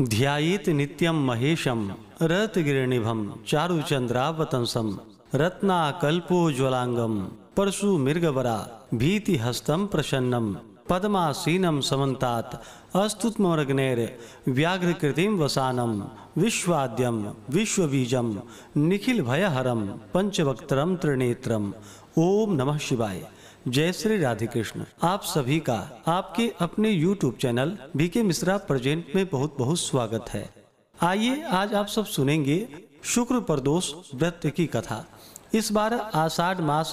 ध्यायित नित्यम महेशम रतगिरणिभम चारुचंद्रावतंसम रत्नाकल्पोज्वलांगम परशु मृगवरा भीति हस्तम प्रसन्नम पद्मासीनम समन्तात अस्तुत्मर्ग्नेर व्याघ्रकृतिम वसानम विश्वाद्यम विश्वबीजम निखिल भयहरम पंचवक्त्रम त्रिनेत्रम ओम नमः शिवाय जय श्री राधे कृष्ण आप सभी का आपके अपने YouTube channel B K Mishra present में बहुत बहुत स्वागत है आइए आज आप सब सुनेंगे शुक्र प्रदोष व्रत की कथा इस बार आषाढ़ मास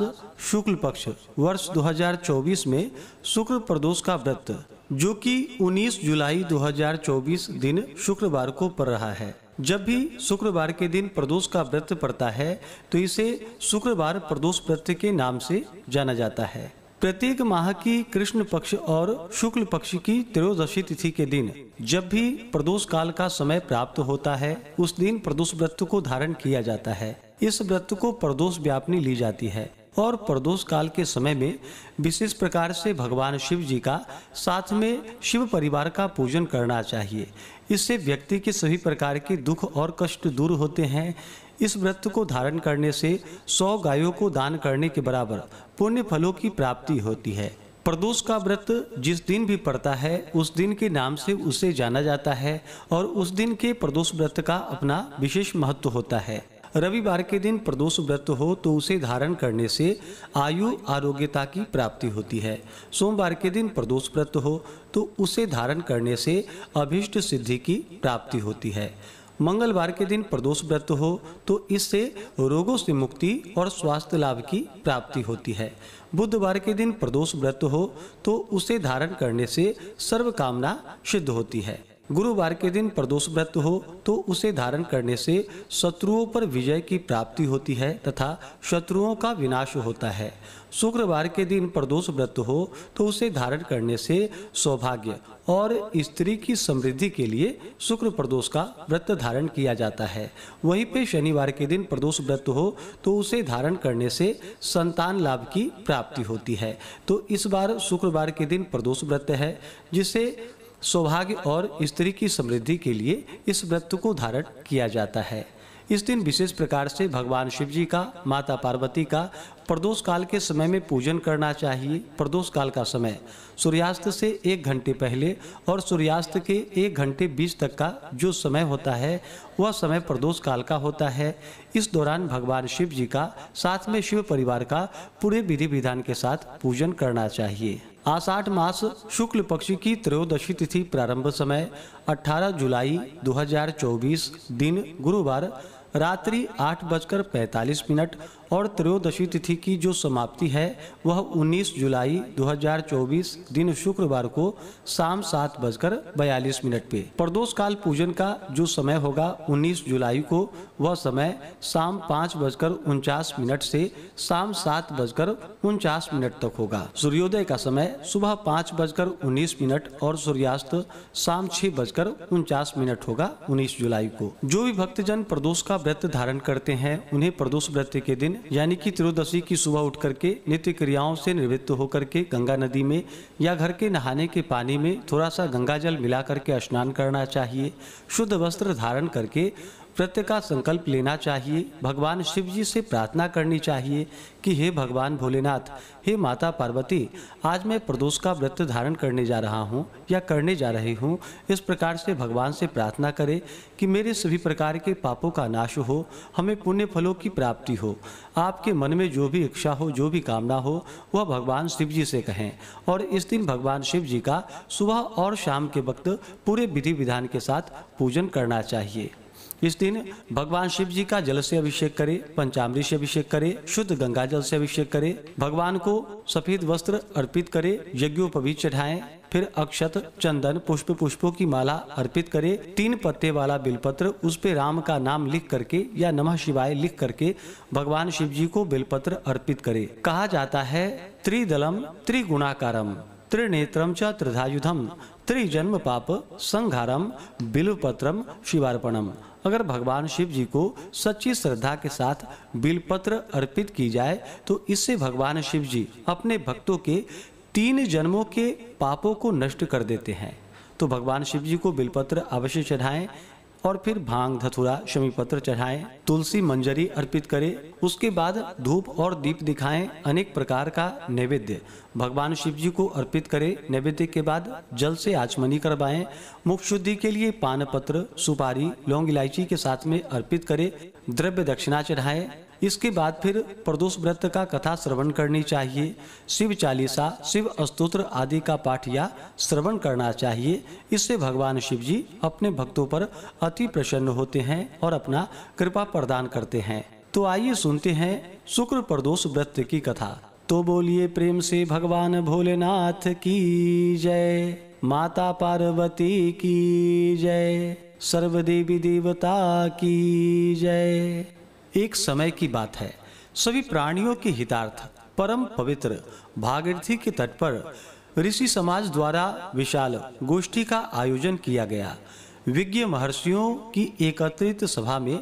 शुक्ल पक्ष वर्ष 2024 में शुक्र प्रदोष का व्रत जो कि 19 जुलाई 2024 दिन शुक्रवार को पड़ रहा है जब भी शुक्रवार के दिन प्रदोष का व्रत पड़ता है तो इसे शुक्रवार प्रदोष व्रत के नाम से जाना जाता है प्रत्येक माह की कृष्ण पक्ष और शुक्ल पक्ष की त्रयोदशी तिथि के दिन जब भी प्रदोष काल का समय प्राप्त होता है उस दिन प्रदोष व्रत को धारण किया जाता है इस व्रत को प्रदोष व्यापनी ली जाती है और प्रदोष काल के समय में विशेष प्रकार से भगवान शिव जी का साथ में शिव परिवार का पूजन करना चाहिए इससे व्यक्ति के सभी प्रकार के दुख और कष्ट दूर होते हैं इस व्रत को धारण करने से सौ गायों को दान करने के बराबर पुण्य फलों की प्राप्ति होती है प्रदोष का व्रत जिस दिन भी पड़ता है उस दिन के नाम से उसे जाना जाता है और उस दिन के प्रदोष व्रत का अपना विशेष महत्व होता है रविवार के दिन प्रदोष व्रत हो तो उसे धारण करने से आयु आरोग्यता की प्राप्ति होती है सोमवार के दिन प्रदोष व्रत हो तो उसे धारण करने से अभीष्ट सिद्धि की प्राप्ति होती है मंगलवार के दिन प्रदोष व्रत हो तो इससे रोगों से मुक्ति और स्वास्थ्य लाभ की प्राप्ति होती है बुधवार के दिन प्रदोष व्रत हो तो उसे धारण करने से सर्व कामना सिद्ध होती है गुरुवार के दिन प्रदोष व्रत हो तो उसे धारण करने से शत्रुओं पर विजय की प्राप्ति होती है तथा शत्रुओं का विनाश होता है शुक्रवार के दिन प्रदोष व्रत हो तो उसे धारण करने से सौभाग्य और स्त्री की समृद्धि के लिए शुक्र प्रदोष का व्रत धारण किया जाता है वहीं पे शनिवार के दिन प्रदोष व्रत हो तो उसे धारण करने से संतान लाभ की प्राप्ति होती है तो इस बार शुक्रवार के दिन प्रदोष व्रत है जिसे सौभाग्य और स्त्री की समृद्धि के लिए इस व्रत को धारण किया जाता है इस दिन विशेष प्रकार से भगवान शिव जी का माता पार्वती का प्रदोष काल के समय में पूजन करना चाहिए प्रदोष काल का समय सूर्यास्त से एक घंटे पहले और सूर्यास्त के एक घंटे बीस तक का जो समय होता है वह समय प्रदोष काल का होता है इस दौरान भगवान शिव जी का साथ में शिव परिवार का पूरे विधि विधान के साथ पूजन करना चाहिए आषाढ़ मास शुक्ल पक्ष की त्रयोदशी तिथि प्रारंभ समय 18 जुलाई 2024 दिन गुरुवार रात्रि आठ बजकर पैंतालीस मिनट और त्रयोदशी तिथि की जो समाप्ति है वह 19 जुलाई 2024 दिन शुक्रवार को शाम सात बजकर बयालीस मिनट पे प्रदोष काल पूजन का जो समय होगा 19 जुलाई को वह समय शाम पाँच बजकर उनचास मिनट से शाम सात बजकर उनचास मिनट तक होगा सूर्योदय का समय सुबह पाँच बजकर उन्नीस मिनट और सूर्यास्त शाम छह बजकर उनचास मिनट होगा 19 जुलाई को जो भी भक्तजन प्रदोष का व्रत धारण करते हैं उन्हें प्रदोष व्रत के दिन यानी कि त्रयोदशी की सुबह उठ करके नित्य क्रियाओं से निवृत्त होकर के गंगा नदी में या घर के नहाने के पानी में थोड़ा सा गंगा जल मिला करके स्नान करना चाहिए शुद्ध वस्त्र धारण करके कृत्य का संकल्प लेना चाहिए भगवान शिव जी से प्रार्थना करनी चाहिए कि हे भगवान भोलेनाथ हे माता पार्वती आज मैं प्रदोष का व्रत धारण करने जा रहा हूँ या करने जा रही हूँ इस प्रकार से भगवान से प्रार्थना करें कि मेरे सभी प्रकार के पापों का नाश हो हमें पुण्य फलों की प्राप्ति हो आपके मन में जो भी इच्छा हो जो भी कामना हो वह भगवान शिव जी से कहें और इस दिन भगवान शिव जी का सुबह और शाम के वक्त पूरे विधि विधान के साथ पूजन करना चाहिए इस दिन भगवान शिव जी का जल से अभिषेक करे पंचामृत से अभिषेक करे शुद्ध गंगा जल से अभिषेक करे भगवान को सफेद वस्त्र अर्पित करे यज्ञोपवी चढ़ाए फिर अक्षत चंदन पुष्प पुष्पों की माला अर्पित करे तीन पत्ते वाला बिलपत्र उस पे राम का नाम लिख करके या नमः शिवाय लिख करके भगवान शिव जी को बेलपत्र अर्पित करे कहा जाता है त्रिदलम त्रिगुणाकारम त्रिनेत्रम च त्रिधायुधम त्रिजन्म पाप संघारम बिलपत्रम शिवार्पणम अगर भगवान शिव जी को सच्ची श्रद्धा के साथ बिलपत्र अर्पित की जाए तो इससे भगवान शिव जी अपने भक्तों के तीन जन्मों के पापों को नष्ट कर देते हैं तो भगवान शिव जी को बिलपत्र अवश्य चढ़ाएं और फिर भांग धतुरा शमी पत्र चढ़ाए तुलसी मंजरी अर्पित करें उसके बाद धूप और दीप दिखाएं अनेक प्रकार का नैवेद्य भगवान शिव जी को अर्पित करें नैवेद्य के बाद जल से आचमनी करवाएं मुख शुद्धि के लिए पान पत्र सुपारी लौंग इलायची के साथ में अर्पित करें द्रव्य दक्षिणा चढ़ाएं इसके बाद फिर प्रदोष व्रत का कथा श्रवण करनी चाहिए शिव चालीसा शिव स्त्रोत्र आदि का पाठ या श्रवण करना चाहिए इससे भगवान शिव जी अपने भक्तों पर अति प्रसन्न होते हैं और अपना कृपा प्रदान करते हैं तो आइए सुनते हैं शुक्र प्रदोष व्रत की कथा तो बोलिए प्रेम से भगवान भोलेनाथ की जय माता पार्वती की जय सर्व देवी देवता की जय एक समय की बात है सभी प्राणियों के हितार्थ परम पवित्र भागीरथी के तट पर ऋषि समाज द्वारा विशाल गोष्ठी का आयोजन किया गया विज्ञ महर्षियों की एकत्रित सभा में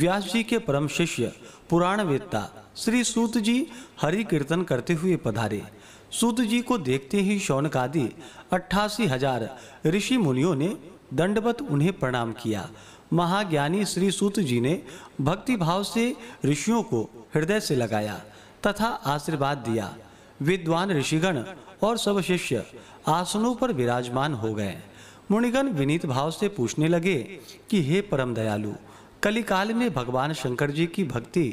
व्यास जी के परम शिष्य पुराण वेत्ता श्री सूत जी हरि कीर्तन करते हुए पधारे सूत जी को देखते ही शौनकादि अट्ठासी हजार ऋषि मुनियों ने दंडवत उन्हें प्रणाम किया महाज्ञानी श्री सूत जी ने भक्ति भाव से ऋषियों को हृदय से लगाया तथा आशीर्वाद दिया विद्वान ऋषिगण और सब शिष्य आसनों पर विराजमान हो गए मुनिगण विनीत भाव से पूछने लगे कि हे परम दयालु कलिकाल में भगवान शंकर जी की भक्ति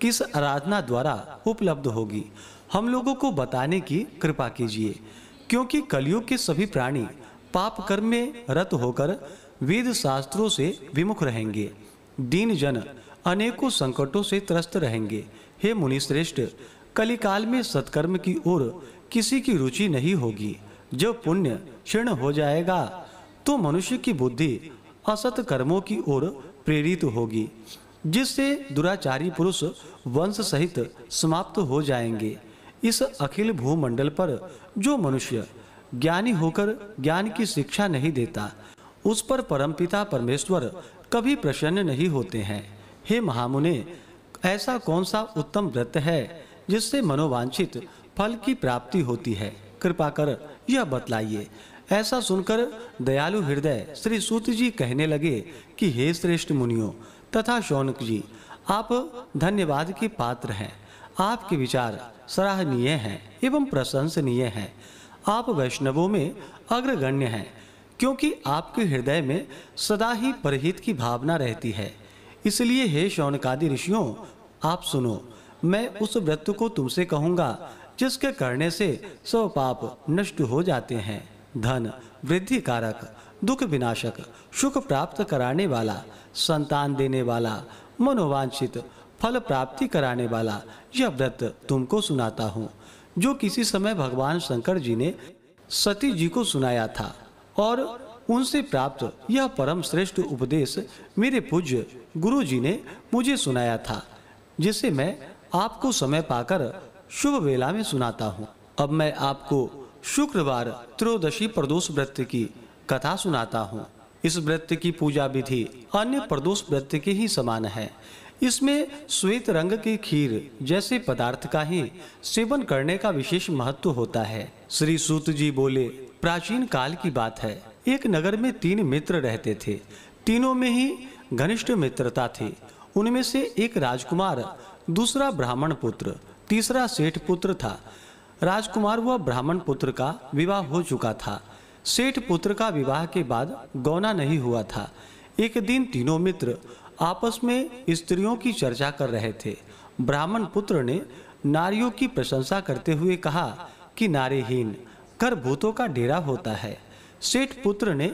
किस आराधना द्वारा उपलब्ध होगी हम लोगों को बताने की कृपा कीजिए क्योंकि कलियुग के सभी प्राणी पाप कर्म में रत होकर वेद शास्त्रों से विमुख रहेंगे दीन जन अनेकों संकटों से त्रस्त रहेंगे हे मुनि श्रेष्ठ कलिकाल में सत्कर्म की ओर किसी की रुचि नहीं होगी जब पुण्य क्षीण हो जाएगा तो मनुष्य की बुद्धि असत कर्मों की ओर प्रेरित होगी जिससे दुराचारी पुरुष वंश सहित समाप्त हो जाएंगे इस अखिल भूमंडल पर जो मनुष्य ज्ञानी होकर ज्ञान की शिक्षा नहीं देता उस पर परमपिता परमेश्वर कभी प्रसन्न नहीं होते हैं हे महामुने ऐसा कौन सा उत्तम व्रत है जिससे मनोवांछित फल की प्राप्ति होती है कृपा कर यह बतलाइए ऐसा सुनकर दयालु हृदय श्री सूत जी कहने लगे कि हे श्रेष्ठ मुनियों तथा शौनक जी आप धन्यवाद के पात्र हैं आपके विचार सराहनीय हैं एवं प्रशंसनीय हैं आप वैष्णवों में अग्रगण्य हैं क्योंकि आपके हृदय में सदा ही परहित की भावना रहती है इसलिए हे शौनकादि ऋषियों आप सुनो मैं उस व्रत को तुमसे कहूँगा जिसके करने से सब पाप नष्ट हो जाते हैं धन वृद्धि कारक दुख विनाशक सुख प्राप्त कराने वाला संतान देने वाला मनोवांछित फल प्राप्ति कराने वाला यह व्रत तुमको सुनाता हूँ जो किसी समय भगवान शंकर जी ने सती जी को सुनाया था और उनसे प्राप्त यह परम श्रेष्ठ उपदेश मेरे पूज्य गुरु जी ने मुझे सुनाया था जिसे मैं आपको समय पाकर शुभ वेला में सुनाता हूँ अब मैं आपको शुक्रवार त्रयोदशी प्रदोष व्रत की कथा सुनाता हूँ इस व्रत की पूजा विधि अन्य प्रदोष व्रत के ही समान है इसमें श्वेत रंग की खीर जैसे पदार्थ का ही सेवन करने का विशेष महत्व होता है श्री सूत जी बोले प्राचीन काल की बात है एक नगर में तीन मित्र रहते थे तीनों में ही घनिष्ठ मित्रता थी उनमें से एक राजकुमार दूसरा ब्राह्मण पुत्र तीसरा सेठ पुत्र था राजकुमार व ब्राह्मण पुत्र का विवाह हो चुका था सेठ पुत्र का विवाह के बाद गौना नहीं हुआ था एक दिन तीनों मित्र आपस में स्त्रियों की चर्चा कर रहे थे ब्राह्मण पुत्र ने नारियों की प्रशंसा करते हुए कहा कि नारीहीन कर भूतों का डेरा होता है सेठ पुत्र ने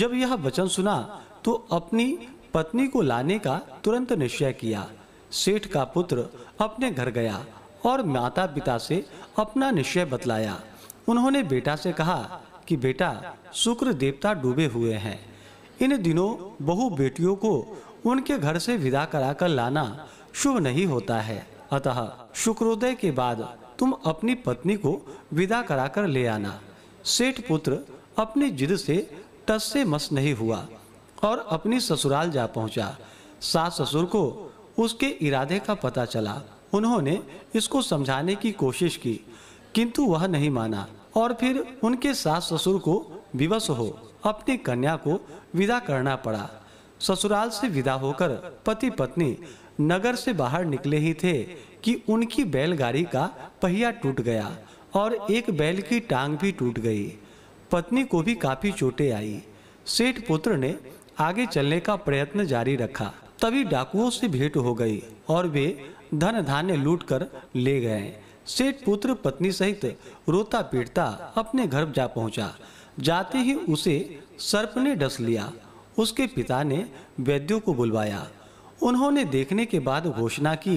जब यह वचन सुना तो अपनी पत्नी को लाने का तुरंत निश्चय किया सेठ का पुत्र अपने घर गया और माता पिता से अपना निश्चय बतलाया उन्होंने बेटा से कहा कि बेटा शुक्र देवता डूबे हुए हैं इन दिनों बहु बेटियों को उनके घर से विदा कराकर लाना शुभ नहीं होता है अतः शुक्रोदय के बाद तुम अपनी पत्नी को विदा कराकर ले आना सेठ पुत्र अपनी जिद से टस से मस नहीं हुआ और अपनी ससुराल जा पहुंचा सास ससुर को उसके इरादे का पता चला उन्होंने इसको समझाने की कोशिश की किंतु वह नहीं माना और फिर उनके सास ससुर को विवश हो अपनी कन्या को विदा करना पड़ा ससुराल से विदा होकर पति पत्नी नगर से बाहर निकले ही थे कि उनकी बैलगाड़ी का पहिया टूट गया और एक बैल की टांग भी टूट गई पत्नी को भी काफी चोटें आई सेठ पुत्र ने आगे चलने का प्रयत्न जारी रखा तभी डाकुओं से भेंट हो गई और वे धन धान्य लूट कर ले गए सेठ पुत्र पत्नी सहित रोता पीटता अपने घर जा पहुंचा जाते ही उसे सर्प ने डस लिया उसके पिता ने वैद्यों को बुलवाया उन्होंने देखने के बाद घोषणा की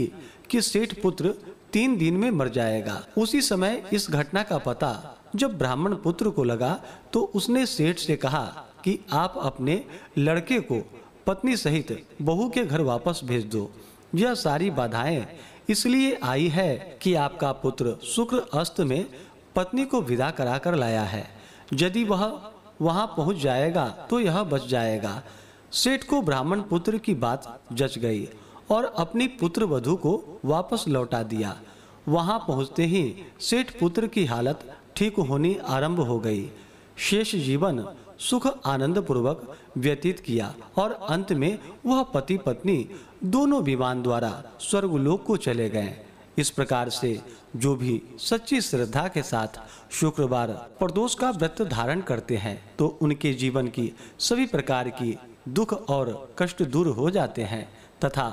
कि सेठ पुत्र तीन दिन में मर जाएगा उसी समय इस घटना का पता जब ब्राह्मण पुत्र को लगा तो उसने सेठ से कहा कि आप अपने लड़के को पत्नी सहित बहू के घर वापस भेज दो यह सारी बाधाएं इसलिए आई है कि आपका पुत्र शुक्र अस्त में पत्नी को विदा कराकर लाया है यदि वह वहां पहुंच जाएगा तो यह बच जाएगा सेठ को ब्राह्मण पुत्र की बात जच गई और अपनी पुत्र वधु को वापस लौटा दिया वहां पहुंचते ही सेठ पुत्र की हालत ठीक होनी आरंभ हो गई शेष जीवन सुख आनंद पूर्वक व्यतीत किया और अंत में वह पति पत्नी दोनों विमान द्वारा स्वर्गलोक को चले गए इस प्रकार से जो भी सच्ची श्रद्धा के साथ शुक्रवार प्रदोष का व्रत धारण करते हैं तो उनके जीवन की सभी प्रकार की दुख और कष्ट दूर हो जाते हैं तथा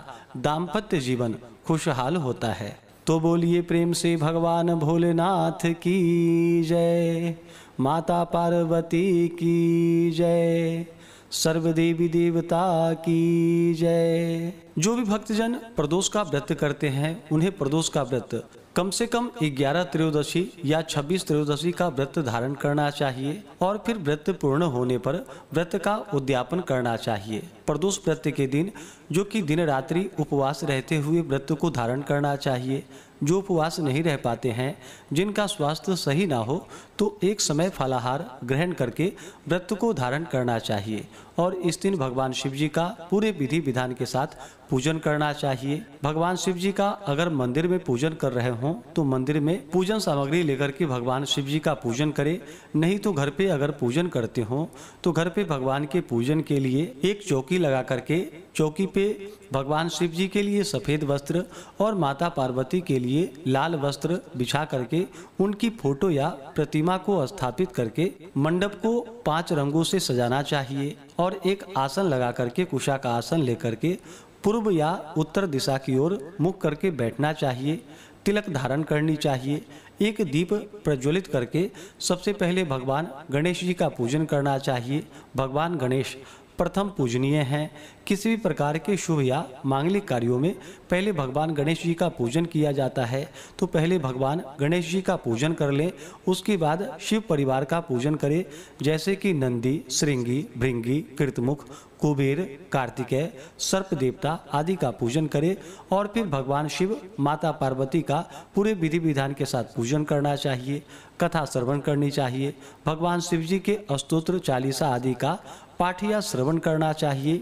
दाम्पत्य जीवन खुशहाल होता है तो बोलिए प्रेम से भगवान भोलेनाथ की जय माता पार्वती की जय सर्वदेवी देवता की जय जो भी भक्तजन प्रदोष का व्रत करते हैं उन्हें प्रदोष का व्रत कम से कम 11 त्रयोदशी या 26 त्रयोदशी का व्रत धारण करना चाहिए और फिर व्रत पूर्ण होने पर व्रत का उद्यापन करना चाहिए प्रदोष व्रत के दिन जो कि दिन रात्रि उपवास रहते हुए व्रत को धारण करना चाहिए जो उपवास नहीं रह पाते हैं जिनका स्वास्थ्य सही ना हो तो एक समय फलाहार ग्रहण करके व्रत को धारण करना चाहिए और इस दिन भगवान शिव जी का पूरे विधि विधान के साथ पूजन करना चाहिए भगवान शिव जी का अगर मंदिर में पूजन कर रहे हों तो मंदिर में पूजन सामग्री लेकर के भगवान शिव जी का पूजन करें नहीं तो घर पे अगर पूजन करते हों तो घर पे भगवान के पूजन के लिए एक चौकी लगा करके चौकी पे पे भगवान शिव जी के लिए सफ़ेद वस्त्र और माता पार्वती के लिए लाल वस्त्र बिछा करके उनकी फोटो या प्रतिमा को स्थापित करके मंडप को पांच रंगों से सजाना चाहिए और एक आसन लगा करके कुशा का आसन लेकर के पूर्व या उत्तर दिशा की ओर मुख करके बैठना चाहिए तिलक धारण करनी चाहिए एक दीप प्रज्वलित करके सबसे पहले भगवान गणेश जी का पूजन करना चाहिए भगवान गणेश प्रथम पूजनीय हैं किसी भी प्रकार के शुभ या मांगलिक कार्यों में पहले भगवान गणेश जी का पूजन किया जाता है तो पहले भगवान गणेश जी का पूजन कर लें उसके बाद शिव परिवार का पूजन करें जैसे कि नंदी श्रृंगी भृंगी कृतमुख कुबेर कार्तिकेय सर्प देवता आदि का पूजन करें और फिर भगवान शिव माता पार्वती का पूरे विधि विधान के साथ पूजन करना चाहिए कथा श्रवण करनी चाहिए भगवान शिव जी के अस्तोत्र चालीसा आदि का पाठ या श्रवण करना चाहिए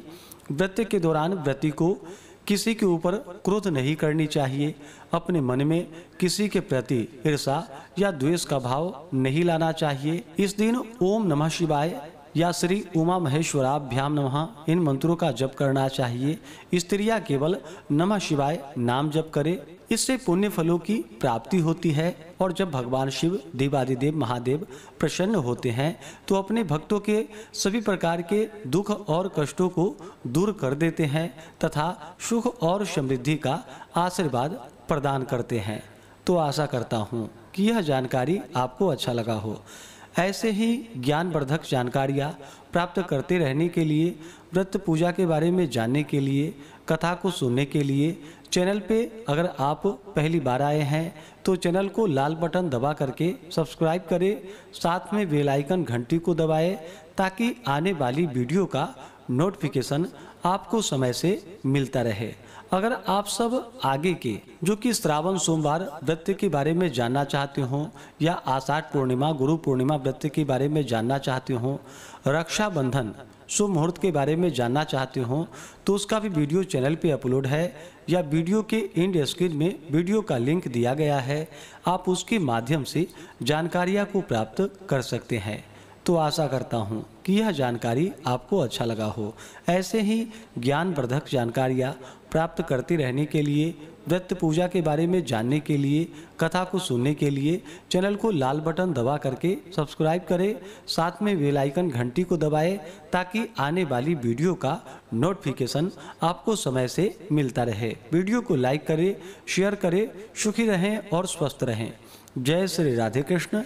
व्रत के दौरान व्रति को किसी के ऊपर क्रोध नहीं करनी चाहिए अपने मन में किसी के प्रति ईर्षा या द्वेष का भाव नहीं लाना चाहिए इस दिन ओम नमः शिवाय या श्री उमा महेश्वराभ्याम नमः इन मंत्रों का जप करना चाहिए स्त्रियां केवल नमः शिवाय नाम जप करें इससे पुण्य फलों की प्राप्ति होती है और जब भगवान शिव देवादिदेव महादेव प्रसन्न होते हैं तो अपने भक्तों के सभी प्रकार के दुख और कष्टों को दूर कर देते हैं तथा सुख और समृद्धि का आशीर्वाद प्रदान करते हैं तो आशा करता हूँ कि यह जानकारी आपको अच्छा लगा हो ऐसे ही ज्ञानवर्धक जानकारियाँ प्राप्त करते रहने के लिए व्रत पूजा के बारे में जानने के लिए कथा को सुनने के लिए चैनल पे अगर आप पहली बार आए हैं तो चैनल को लाल बटन दबा करके सब्सक्राइब करें साथ में बेल आइकन घंटी को दबाएं ताकि आने वाली वीडियो का नोटिफिकेशन आपको समय से मिलता रहे अगर आप सब आगे के जो कि श्रावण सोमवार व्रत के बारे में जानना चाहते हो या आषाढ़ पूर्णिमा गुरु पूर्णिमा व्रत के बारे में जानना चाहते हो रक्षाबंधन शुभ मुहूर्त के बारे में जानना चाहते हो तो उसका भी वीडियो चैनल पे अपलोड है या वीडियो के एंड स्क्रीन में वीडियो का लिंक दिया गया है आप उसके माध्यम से जानकारियाँ को प्राप्त कर सकते हैं तो आशा करता हूँ कि यह जानकारी आपको अच्छा लगा हो ऐसे ही ज्ञानवर्धक जानकारियाँ प्राप्त करते रहने के लिए वृत्त पूजा के बारे में जानने के लिए कथा को सुनने के लिए चैनल को लाल बटन दबा करके सब्सक्राइब करें साथ में बेल आइकन घंटी को दबाएं ताकि आने वाली वीडियो का नोटिफिकेशन आपको समय से मिलता रहे वीडियो को लाइक करें शेयर करें सुखी रहें और स्वस्थ रहें जय श्री राधे कृष्ण